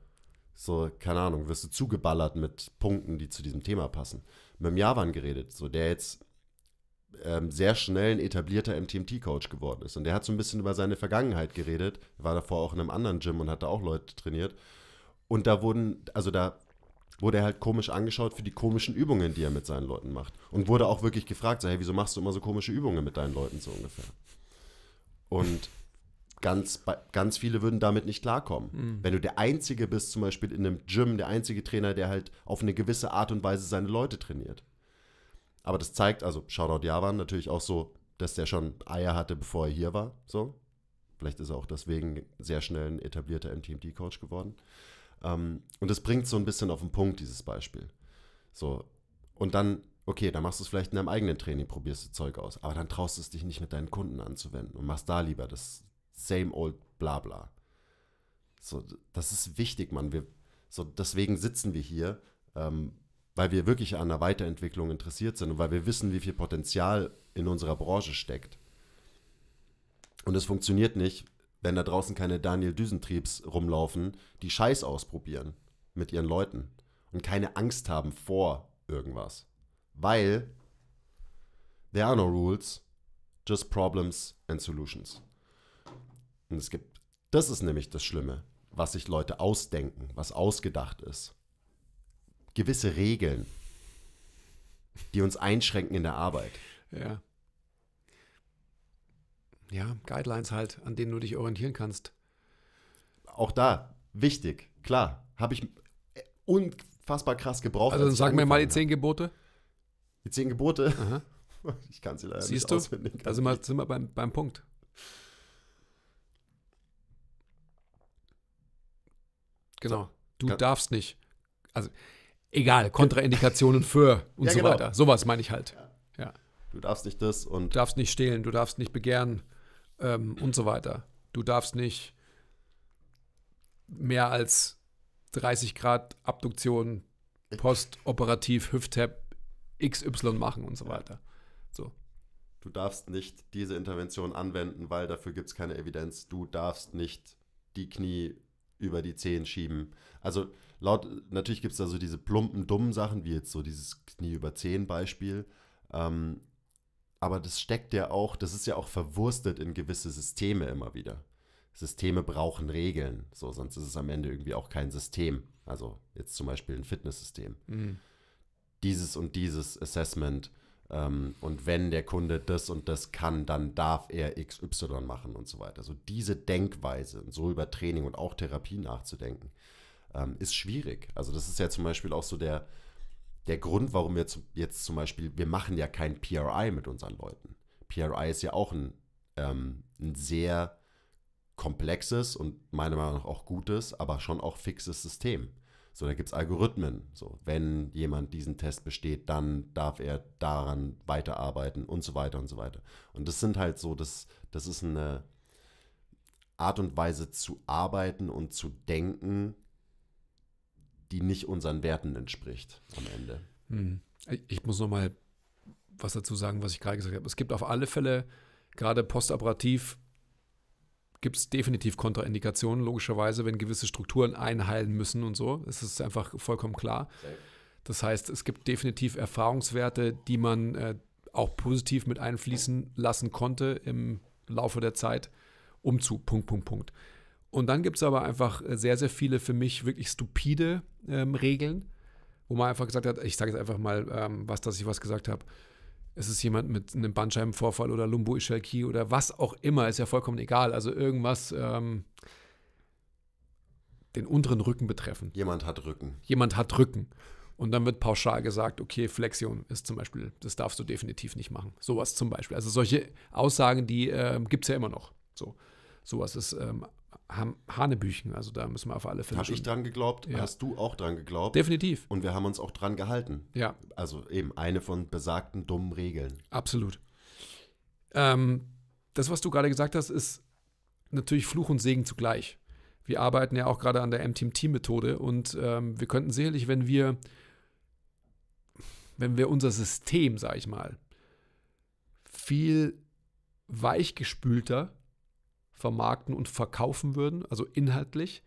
so, keine Ahnung, wirst du zugeballert mit Punkten, die zu diesem Thema passen. Mit dem Javan geredet, so der jetzt ähm, sehr schnell ein etablierter MTMT-Coach geworden ist. Und der hat so ein bisschen über seine Vergangenheit geredet. war davor auch in einem anderen Gym und hat da auch Leute trainiert. Und da wurden, also da wurde er halt komisch angeschaut für die komischen Übungen, die er mit seinen Leuten macht. Und wurde auch wirklich gefragt, so, hey, wieso machst du immer so komische Übungen mit deinen Leuten so ungefähr? Und ganz, ganz viele würden damit nicht klarkommen. Mhm. Wenn du der Einzige bist, zum Beispiel in einem Gym, der einzige Trainer, der halt auf eine gewisse Art und Weise seine Leute trainiert. Aber das zeigt, also Shoutout Javan natürlich auch so, dass der schon Eier hatte, bevor er hier war. So. Vielleicht ist er auch deswegen sehr schnell ein etablierter mtmt coach geworden. Ähm, und das bringt so ein bisschen auf den Punkt, dieses Beispiel. So. Und dann, okay, dann machst du es vielleicht in deinem eigenen Training, probierst du Zeug aus. Aber dann traust du es dich nicht mit deinen Kunden anzuwenden und machst da lieber das same old Blabla. So, das ist wichtig, Mann. Wir, so, deswegen sitzen wir hier, ähm, weil wir wirklich an der Weiterentwicklung interessiert sind und weil wir wissen, wie viel Potenzial in unserer Branche steckt. Und es funktioniert nicht, wenn da draußen keine Daniel Düsentriebs rumlaufen, die Scheiß ausprobieren mit ihren Leuten und keine Angst haben vor irgendwas. Weil there are no rules, just problems and solutions. Und es gibt, das ist nämlich das Schlimme, was sich Leute ausdenken, was ausgedacht ist gewisse Regeln, die uns einschränken in der Arbeit. Ja. Ja, Guidelines halt, an denen du dich orientieren kannst. Auch da, wichtig, klar. Habe ich unfassbar krass gebraucht. Also dann sag mir mal die zehn Gebote. Die zehn Gebote? Aha. Ich kann sie leider Siehst nicht Siehst du, da sind wir, sind wir beim, beim Punkt. Genau. du darfst nicht. Also Egal, Kontraindikationen für und ja, so genau. weiter. Sowas meine ich halt. Ja. ja. Du darfst nicht das und. Du darfst nicht stehlen, du darfst nicht begehren ähm, und so weiter. Du darfst nicht mehr als 30 Grad Abduktion postoperativ Hüfttap XY machen und so weiter. So. Du darfst nicht diese Intervention anwenden, weil dafür gibt es keine Evidenz. Du darfst nicht die Knie über die Zehen schieben. Also laut, natürlich gibt es da so diese plumpen, dummen Sachen, wie jetzt so dieses Knie über Zehen Beispiel. Ähm, aber das steckt ja auch, das ist ja auch verwurstet in gewisse Systeme immer wieder. Systeme brauchen Regeln, so sonst ist es am Ende irgendwie auch kein System. Also jetzt zum Beispiel ein Fitnesssystem. Mhm. Dieses und dieses Assessment ähm, und wenn der Kunde das und das kann, dann darf er XY machen und so weiter. So diese Denkweise so über Training und auch Therapie nachzudenken, ähm, ist schwierig. Also das ist ja zum Beispiel auch so der, der Grund, warum wir jetzt zum Beispiel, wir machen ja kein PRI mit unseren Leuten. PRI ist ja auch ein, ähm, ein sehr komplexes und meiner Meinung nach auch gutes, aber schon auch fixes System da gibt es Algorithmen. So, wenn jemand diesen Test besteht, dann darf er daran weiterarbeiten und so weiter und so weiter. Und das sind halt so, das, das ist eine Art und Weise zu arbeiten und zu denken, die nicht unseren Werten entspricht am Ende. Hm. Ich muss nochmal was dazu sagen, was ich gerade gesagt habe. Es gibt auf alle Fälle gerade postoperativ gibt es definitiv Kontraindikationen, logischerweise, wenn gewisse Strukturen einheilen müssen und so. Das ist einfach vollkommen klar. Das heißt, es gibt definitiv Erfahrungswerte, die man äh, auch positiv mit einfließen lassen konnte im Laufe der Zeit, um zu Punkt, Punkt, Punkt. Und dann gibt es aber einfach äh, sehr, sehr viele für mich wirklich stupide ähm, Regeln, wo man einfach gesagt hat, ich sage jetzt einfach mal ähm, was, dass ich was gesagt habe es ist jemand mit einem Bandscheibenvorfall oder Lumboischalkie oder was auch immer, ist ja vollkommen egal. Also irgendwas ähm, den unteren Rücken betreffen. Jemand hat Rücken. Jemand hat Rücken. Und dann wird pauschal gesagt, okay, Flexion ist zum Beispiel, das darfst du definitiv nicht machen. Sowas zum Beispiel. Also solche Aussagen, die ähm, gibt es ja immer noch. So, sowas ist ähm, Hanebüchen. Also da müssen wir auf alle Fälle. Habe ich dran geglaubt? Ja. Hast du auch dran geglaubt? Definitiv. Und wir haben uns auch dran gehalten. Ja. Also eben eine von besagten dummen Regeln. Absolut. Ähm, das, was du gerade gesagt hast, ist natürlich Fluch und Segen zugleich. Wir arbeiten ja auch gerade an der MTMT-Methode und ähm, wir könnten sicherlich, wenn wir, wenn wir unser System, sag ich mal, viel weichgespülter vermarkten und verkaufen würden, also inhaltlich,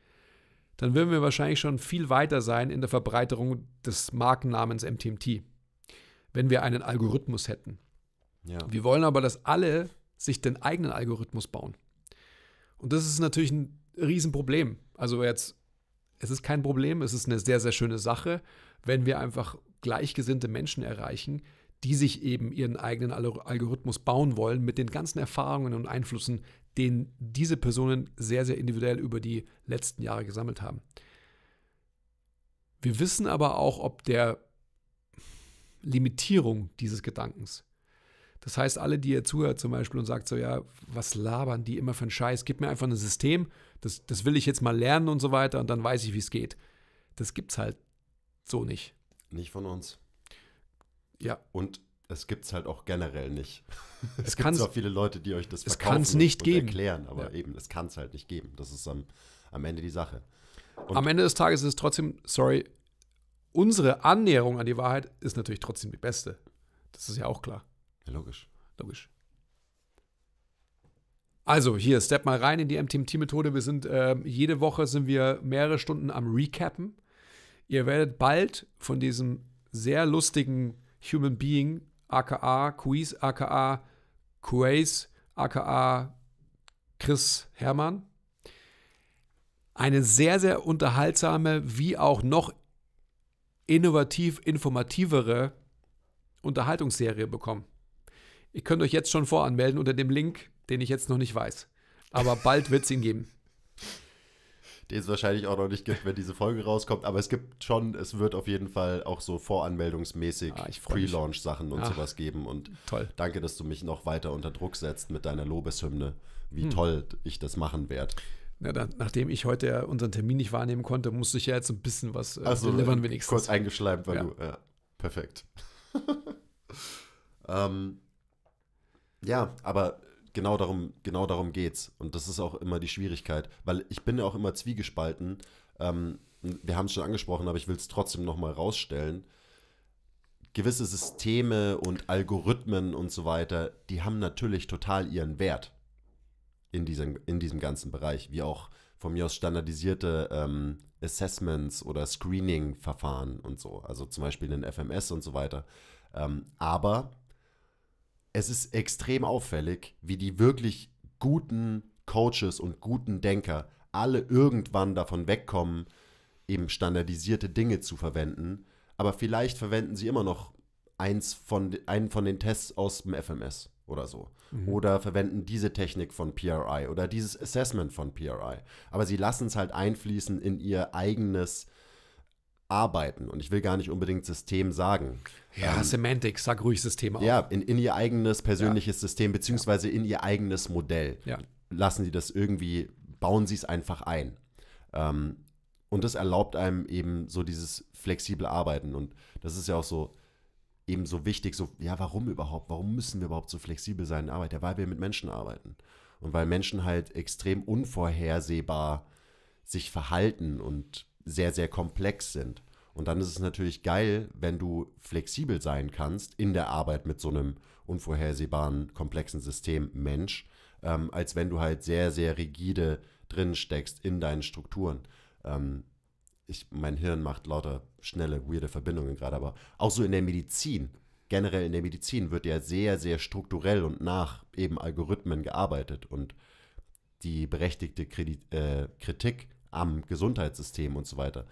dann würden wir wahrscheinlich schon viel weiter sein in der Verbreiterung des Markennamens MTMT, wenn wir einen Algorithmus hätten. Ja. Wir wollen aber, dass alle sich den eigenen Algorithmus bauen. Und das ist natürlich ein Riesenproblem. Also jetzt, es ist kein Problem, es ist eine sehr, sehr schöne Sache, wenn wir einfach gleichgesinnte Menschen erreichen, die sich eben ihren eigenen Algorithmus bauen wollen mit den ganzen Erfahrungen und Einflüssen, den diese Personen sehr, sehr individuell über die letzten Jahre gesammelt haben. Wir wissen aber auch, ob der Limitierung dieses Gedankens. Das heißt, alle, die ihr zuhört zum Beispiel und sagt so, ja, was labern die immer für einen Scheiß? Gib mir einfach ein System, das, das will ich jetzt mal lernen und so weiter und dann weiß ich, wie es geht. Das gibt es halt so nicht. Nicht von uns. Ja. Und es gibt es halt auch generell nicht. Es, es gibt zwar viele Leute, die euch das verkaufen es nicht und, geben. erklären, aber ja. eben, es kann es halt nicht geben. Das ist am, am Ende die Sache. Und am Ende des Tages ist es trotzdem, sorry, unsere Annäherung an die Wahrheit ist natürlich trotzdem die beste. Das ist ja auch klar. Ja, logisch. Logisch. Also hier, step mal rein in die MTMT-Methode. Wir sind äh, jede Woche sind wir mehrere Stunden am Recappen. Ihr werdet bald von diesem sehr lustigen Human Being aka Quiz, aka Quays, aka Chris Hermann. Eine sehr, sehr unterhaltsame, wie auch noch innovativ informativere Unterhaltungsserie bekommen. Ihr könnt euch jetzt schon voranmelden unter dem Link, den ich jetzt noch nicht weiß. Aber bald wird es ihn geben den es wahrscheinlich auch noch nicht gibt, wenn diese Folge rauskommt. Aber es gibt schon, es wird auf jeden Fall auch so voranmeldungsmäßig ah, Pre-Launch-Sachen und Ach, sowas geben. Und toll. danke, dass du mich noch weiter unter Druck setzt mit deiner Lobeshymne, wie hm. toll ich das machen werde. Ja, dann, nachdem ich heute ja unseren Termin nicht wahrnehmen konnte, musste ich ja jetzt ein bisschen was äh, also, delivern äh, wenigstens. Kurz eingeschleimt, weil ja. du, ja, perfekt. ähm, ja, aber genau darum, genau darum geht's. Und das ist auch immer die Schwierigkeit, weil ich bin ja auch immer zwiegespalten. Ähm, wir haben es schon angesprochen, aber ich will es trotzdem nochmal rausstellen. Gewisse Systeme und Algorithmen und so weiter, die haben natürlich total ihren Wert in diesem, in diesem ganzen Bereich, wie auch von mir aus standardisierte ähm, Assessments oder Screening-Verfahren und so, also zum Beispiel den FMS und so weiter. Ähm, aber es ist extrem auffällig, wie die wirklich guten Coaches und guten Denker alle irgendwann davon wegkommen, eben standardisierte Dinge zu verwenden. Aber vielleicht verwenden sie immer noch eins von, einen von den Tests aus dem FMS oder so. Mhm. Oder verwenden diese Technik von PRI oder dieses Assessment von PRI. Aber sie lassen es halt einfließen in ihr eigenes arbeiten. Und ich will gar nicht unbedingt System sagen. Ja, ähm, Semantik, sag ruhig System auch. Ja, in, in ihr eigenes persönliches ja. System, beziehungsweise in ihr eigenes Modell. Ja. Lassen sie das irgendwie, bauen sie es einfach ein. Ähm, und das erlaubt einem eben so dieses flexible Arbeiten. Und das ist ja auch so eben so wichtig, so, ja, warum überhaupt? Warum müssen wir überhaupt so flexibel sein in der Arbeit? Ja, weil wir mit Menschen arbeiten. Und weil Menschen halt extrem unvorhersehbar sich verhalten und sehr, sehr komplex sind. Und dann ist es natürlich geil, wenn du flexibel sein kannst in der Arbeit mit so einem unvorhersehbaren, komplexen System Mensch, ähm, als wenn du halt sehr, sehr rigide drin steckst in deinen Strukturen. Ähm, ich, mein Hirn macht lauter schnelle, weirde Verbindungen gerade, aber auch so in der Medizin, generell in der Medizin wird ja sehr, sehr strukturell und nach eben Algorithmen gearbeitet und die berechtigte Kredi äh, Kritik am Gesundheitssystem und so weiter.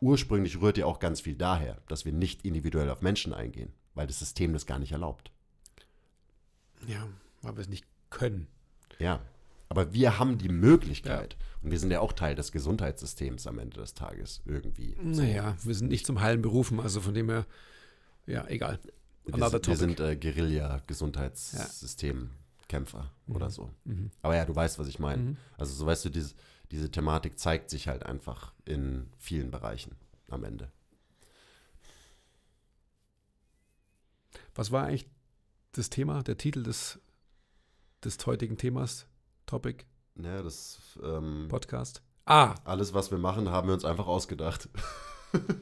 Ursprünglich rührt ja auch ganz viel daher, dass wir nicht individuell auf Menschen eingehen, weil das System das gar nicht erlaubt. Ja, weil wir es nicht können. Ja, aber wir haben die Möglichkeit. Ja. Und wir sind ja auch Teil des Gesundheitssystems am Ende des Tages irgendwie. Naja, wir sind nicht zum Heilen berufen, also von dem her, ja, egal. Wir sind, wir sind, äh, Guerilla-Gesundheitssystemkämpfer ja. mhm. oder so. Mhm. Aber ja, du weißt, was ich meine. Mhm. Also so weißt du, dieses, diese Thematik zeigt sich halt einfach in vielen Bereichen am Ende. Was war eigentlich das Thema, der Titel des, des heutigen Themas, Topic? Naja, das ähm, Podcast. Ah! Alles, was wir machen, haben wir uns einfach ausgedacht.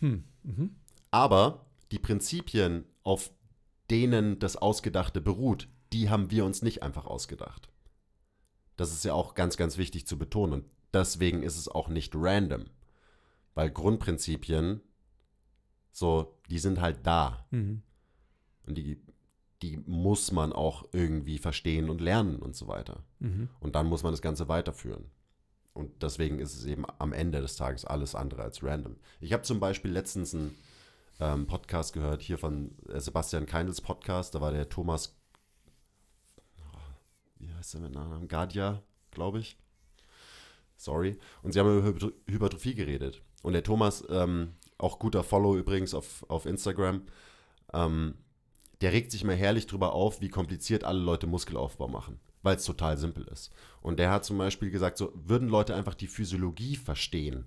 hm. mhm. Aber die Prinzipien, auf denen das Ausgedachte beruht, die haben wir uns nicht einfach ausgedacht. Das ist ja auch ganz, ganz wichtig zu betonen. Und deswegen ist es auch nicht random. Weil Grundprinzipien, so, die sind halt da. Mhm. Und die, die muss man auch irgendwie verstehen und lernen und so weiter. Mhm. Und dann muss man das Ganze weiterführen. Und deswegen ist es eben am Ende des Tages alles andere als random. Ich habe zum Beispiel letztens einen ähm, Podcast gehört, hier von äh, Sebastian Keindels Podcast, da war der Thomas wie heißt der mit Namen? Gadia, glaube ich. Sorry. Und sie haben über Hypertrophie geredet. Und der Thomas, ähm, auch guter Follow übrigens auf, auf Instagram, ähm, der regt sich mal herrlich drüber auf, wie kompliziert alle Leute Muskelaufbau machen, weil es total simpel ist. Und der hat zum Beispiel gesagt, so würden Leute einfach die Physiologie verstehen,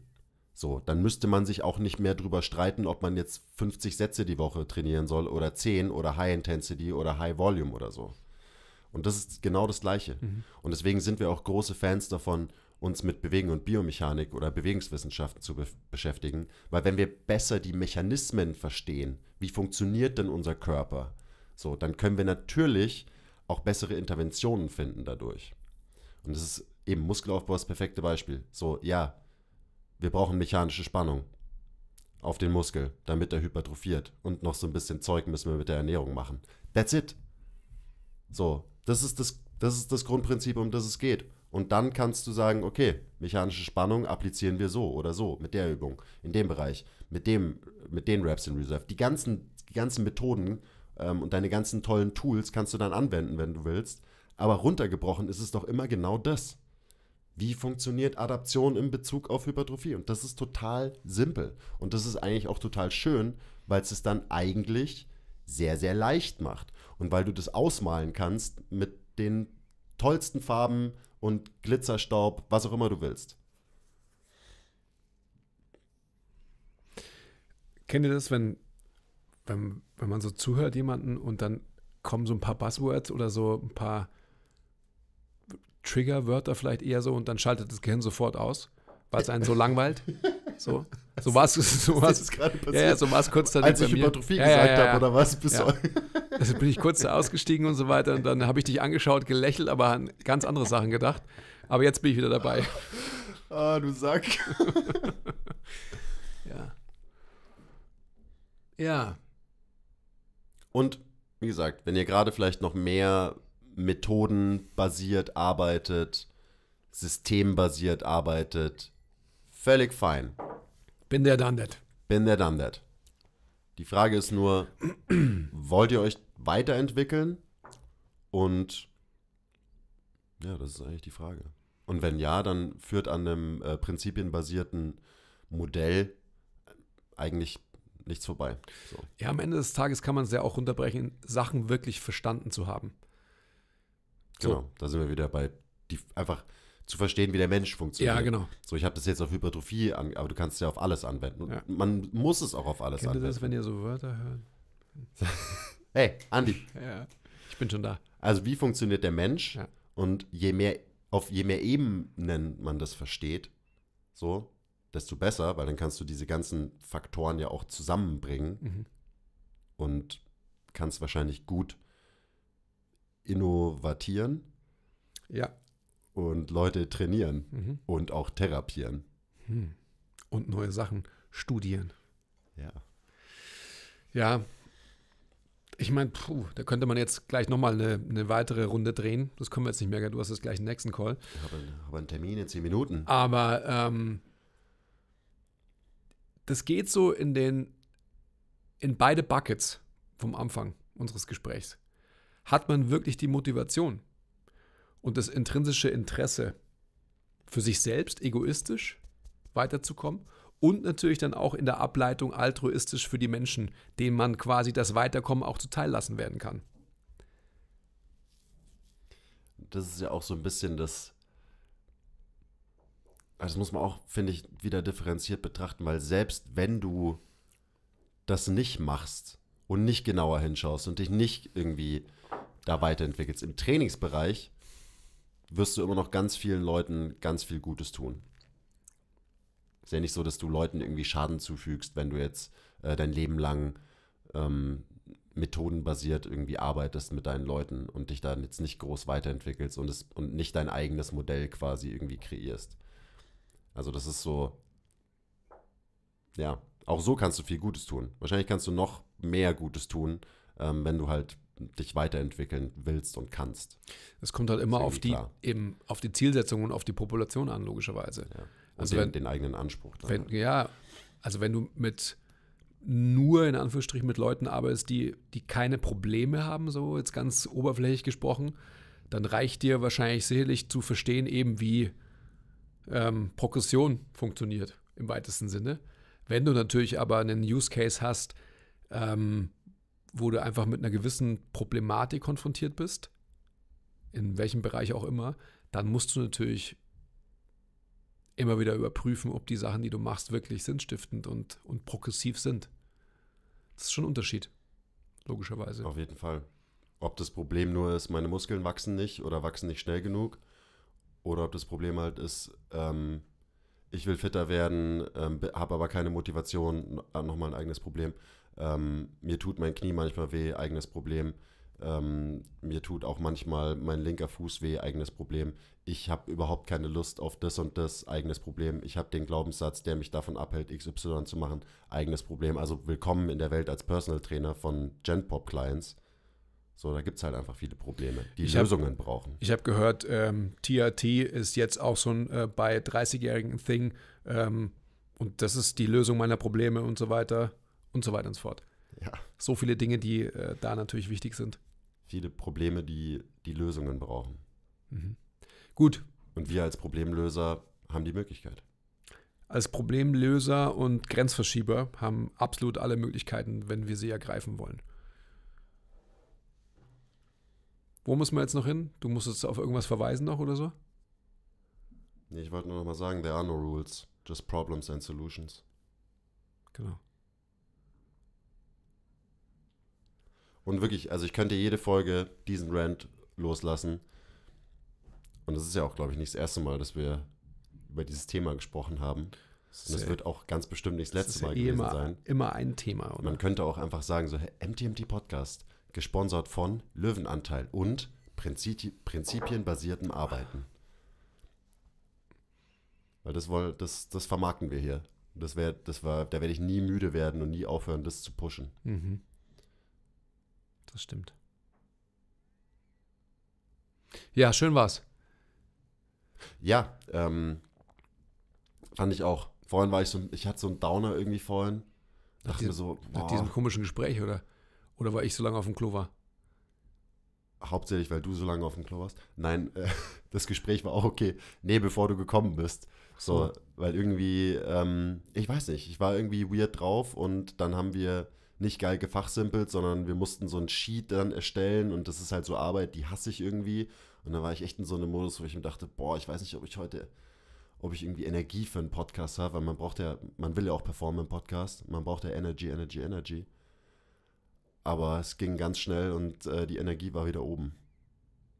so, dann müsste man sich auch nicht mehr drüber streiten, ob man jetzt 50 Sätze die Woche trainieren soll oder 10 oder High Intensity oder High Volume oder so. Und das ist genau das Gleiche. Mhm. Und deswegen sind wir auch große Fans davon, uns mit Bewegung und Biomechanik oder Bewegungswissenschaften zu be beschäftigen, weil wenn wir besser die Mechanismen verstehen, wie funktioniert denn unser Körper, so, dann können wir natürlich auch bessere Interventionen finden dadurch. Und das ist eben Muskelaufbau das perfekte Beispiel. So, ja, wir brauchen mechanische Spannung auf den Muskel, damit er hypertrophiert. Und noch so ein bisschen Zeug müssen wir mit der Ernährung machen. That's it. So, das ist das, das ist das Grundprinzip, um das es geht. Und dann kannst du sagen, okay, mechanische Spannung applizieren wir so oder so, mit der Übung, in dem Bereich, mit, dem, mit den Raps in Reserve. Die ganzen, die ganzen Methoden ähm, und deine ganzen tollen Tools kannst du dann anwenden, wenn du willst. Aber runtergebrochen ist es doch immer genau das. Wie funktioniert Adaption in Bezug auf Hypertrophie? Und das ist total simpel. Und das ist eigentlich auch total schön, weil es es dann eigentlich sehr, sehr leicht macht. Und weil du das ausmalen kannst mit den tollsten Farben und Glitzerstaub, was auch immer du willst. Kennt ihr das, wenn, wenn, wenn man so zuhört jemanden und dann kommen so ein paar Buzzwords oder so ein paar Triggerwörter vielleicht eher so und dann schaltet das Gehirn sofort aus, weil es einen so langweilt? So. So war es so gerade passiert. Ja, ja, so war es kurz dann Als ich Hypertrophie ja, gesagt ja, habe, oder was? Bis Also bin ich kurz da ausgestiegen und so weiter und dann habe ich dich angeschaut, gelächelt, aber an ganz andere Sachen gedacht. Aber jetzt bin ich wieder dabei. Ah, du Sack. ja. Ja. Und wie gesagt, wenn ihr gerade vielleicht noch mehr methodenbasiert arbeitet, systembasiert arbeitet, völlig fein. Bin der done that. Bin der done that. Die Frage ist nur, wollt ihr euch weiterentwickeln? Und ja, das ist eigentlich die Frage. Und wenn ja, dann führt an einem äh, prinzipienbasierten Modell äh, eigentlich nichts vorbei. So. Ja, am Ende des Tages kann man es ja auch runterbrechen, Sachen wirklich verstanden zu haben. So. Genau, da sind wir wieder bei die, einfach zu verstehen, wie der Mensch funktioniert. Ja, genau. So, ich habe das jetzt auf Hypertrophie, an, aber du kannst es ja auf alles anwenden. Ja. Man muss es auch auf alles Kennt anwenden. Kennt ihr das, wenn ihr so Wörter hört? hey, Andi. Ja, ich bin schon da. Also, wie funktioniert der Mensch? Ja. Und je mehr, auf je mehr Ebenen man das versteht, so, desto besser, weil dann kannst du diese ganzen Faktoren ja auch zusammenbringen mhm. und kannst wahrscheinlich gut innovatieren. Ja und Leute trainieren mhm. und auch therapieren. Hm. Und neue Sachen studieren. Ja. Ja. Ich meine, da könnte man jetzt gleich nochmal eine, eine weitere Runde drehen. Das können wir jetzt nicht mehr. Du hast jetzt gleich einen nächsten Call. Ich habe, habe einen Termin in zehn Minuten. Aber ähm, das geht so in den in beide Buckets vom Anfang unseres Gesprächs. Hat man wirklich die Motivation? und das intrinsische Interesse für sich selbst egoistisch weiterzukommen und natürlich dann auch in der Ableitung altruistisch für die Menschen, denen man quasi das Weiterkommen auch zuteil lassen werden kann. Das ist ja auch so ein bisschen das, also das muss man auch, finde ich, wieder differenziert betrachten, weil selbst wenn du das nicht machst und nicht genauer hinschaust und dich nicht irgendwie da weiterentwickelst, im Trainingsbereich wirst du immer noch ganz vielen Leuten ganz viel Gutes tun. Ist ja nicht so, dass du Leuten irgendwie Schaden zufügst, wenn du jetzt äh, dein Leben lang ähm, methodenbasiert irgendwie arbeitest mit deinen Leuten und dich dann jetzt nicht groß weiterentwickelst und, es, und nicht dein eigenes Modell quasi irgendwie kreierst. Also das ist so, ja, auch so kannst du viel Gutes tun. Wahrscheinlich kannst du noch mehr Gutes tun, ähm, wenn du halt dich weiterentwickeln willst und kannst. Es kommt halt immer auf die, eben auf die Zielsetzung und auf die Population an, logischerweise. Ja. also den, wenn, den eigenen Anspruch. Wenn, halt. ja, also wenn du mit nur in Anführungsstrichen mit Leuten arbeitest, die, die keine Probleme haben, so jetzt ganz oberflächlich gesprochen, dann reicht dir wahrscheinlich sicherlich zu verstehen, eben wie ähm, Progression funktioniert im weitesten Sinne. Wenn du natürlich aber einen Use Case hast, ähm, wo du einfach mit einer gewissen Problematik konfrontiert bist, in welchem Bereich auch immer, dann musst du natürlich immer wieder überprüfen, ob die Sachen, die du machst, wirklich sinnstiftend und, und progressiv sind. Das ist schon ein Unterschied, logischerweise. Auf jeden Fall. Ob das Problem nur ist, meine Muskeln wachsen nicht oder wachsen nicht schnell genug, oder ob das Problem halt ist, ähm, ich will fitter werden, ähm, habe aber keine Motivation, nochmal ein eigenes Problem. Ähm, mir tut mein Knie manchmal weh, eigenes Problem. Ähm, mir tut auch manchmal mein linker Fuß weh, eigenes Problem. Ich habe überhaupt keine Lust auf das und das, eigenes Problem. Ich habe den Glaubenssatz, der mich davon abhält, XY zu machen, eigenes Problem. Also willkommen in der Welt als Personal Trainer von Genpop-Clients. So, da gibt es halt einfach viele Probleme, die ich Lösungen hab, brauchen. Ich habe gehört, ähm, TRT ist jetzt auch so ein äh, bei 30-jährigen Thing. Ähm, und das ist die Lösung meiner Probleme und so weiter und so weiter und so fort. Ja. So viele Dinge, die äh, da natürlich wichtig sind. Viele Probleme, die die Lösungen brauchen. Mhm. Gut. Und wir als Problemlöser haben die Möglichkeit. Als Problemlöser und Grenzverschieber haben absolut alle Möglichkeiten, wenn wir sie ergreifen wollen. Wo muss man jetzt noch hin? Du musst jetzt auf irgendwas verweisen noch oder so? Nee, ich wollte nur noch mal sagen, there are no rules, just problems and solutions. Genau. Und wirklich, also ich könnte jede Folge diesen Rant loslassen. Und das ist ja auch, glaube ich, nicht das erste Mal, dass wir über dieses Thema gesprochen haben. Und das wird auch ganz bestimmt nicht das letzte Mal eh gewesen immer, sein. Immer ein Thema. Oder? Man könnte auch einfach sagen, so MTMT Podcast, gesponsert von Löwenanteil und Prinzipi prinzipienbasiertem Arbeiten. Weil das, das, das vermarkten wir hier. Das wär, das war, da werde ich nie müde werden und nie aufhören, das zu pushen. Mhm. Das stimmt. Ja, schön war's. Ja, ähm, fand ich auch. Vorhin war ich so, ich hatte so einen Downer irgendwie vorhin. Nach, diesem, so, nach diesem komischen Gespräch, oder? Oder war ich so lange auf dem Klo war? Hauptsächlich, weil du so lange auf dem Klo warst. Nein, äh, das Gespräch war auch okay. Nee, bevor du gekommen bist. So, weil irgendwie, ähm, ich weiß nicht, ich war irgendwie weird drauf und dann haben wir nicht geil gefachsimpelt, sondern wir mussten so ein Sheet dann erstellen und das ist halt so Arbeit, die hasse ich irgendwie. Und da war ich echt in so einem Modus, wo ich mir dachte, boah, ich weiß nicht, ob ich heute, ob ich irgendwie Energie für einen Podcast habe, weil man braucht ja, man will ja auch performen im Podcast, man braucht ja Energy, Energy, Energy. Aber es ging ganz schnell und äh, die Energie war wieder oben.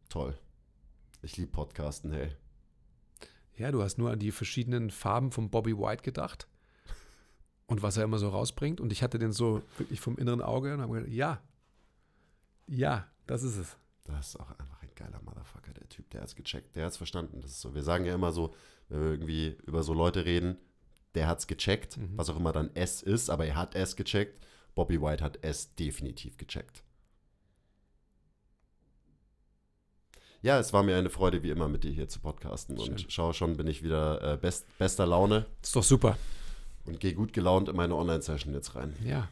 Toll. Ich liebe Podcasten, hey. Ja, du hast nur an die verschiedenen Farben von Bobby White gedacht und was er immer so rausbringt. Und ich hatte den so wirklich vom inneren Auge und habe gedacht, ja, ja, das ist es. Das ist auch einfach ein geiler Motherfucker, der Typ, der hat es gecheckt, der hat es verstanden. Das ist so. Wir sagen ja immer so, wenn wir irgendwie über so Leute reden, der hat es gecheckt, mhm. was auch immer dann es ist, aber er hat es gecheckt. Bobby White hat es definitiv gecheckt. Ja, es war mir eine Freude, wie immer, mit dir hier zu podcasten. Schön. Und schau, schon bin ich wieder äh, best, bester Laune. Ist doch super. Und gehe gut gelaunt in meine Online-Session jetzt rein. Ja.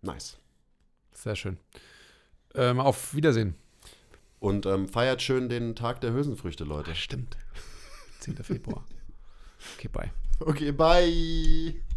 Nice. Sehr schön. Ähm, auf Wiedersehen. Und ähm, feiert schön den Tag der Hülsenfrüchte, Leute. Ah, stimmt. 10. Februar. Okay, bye. Okay, bye.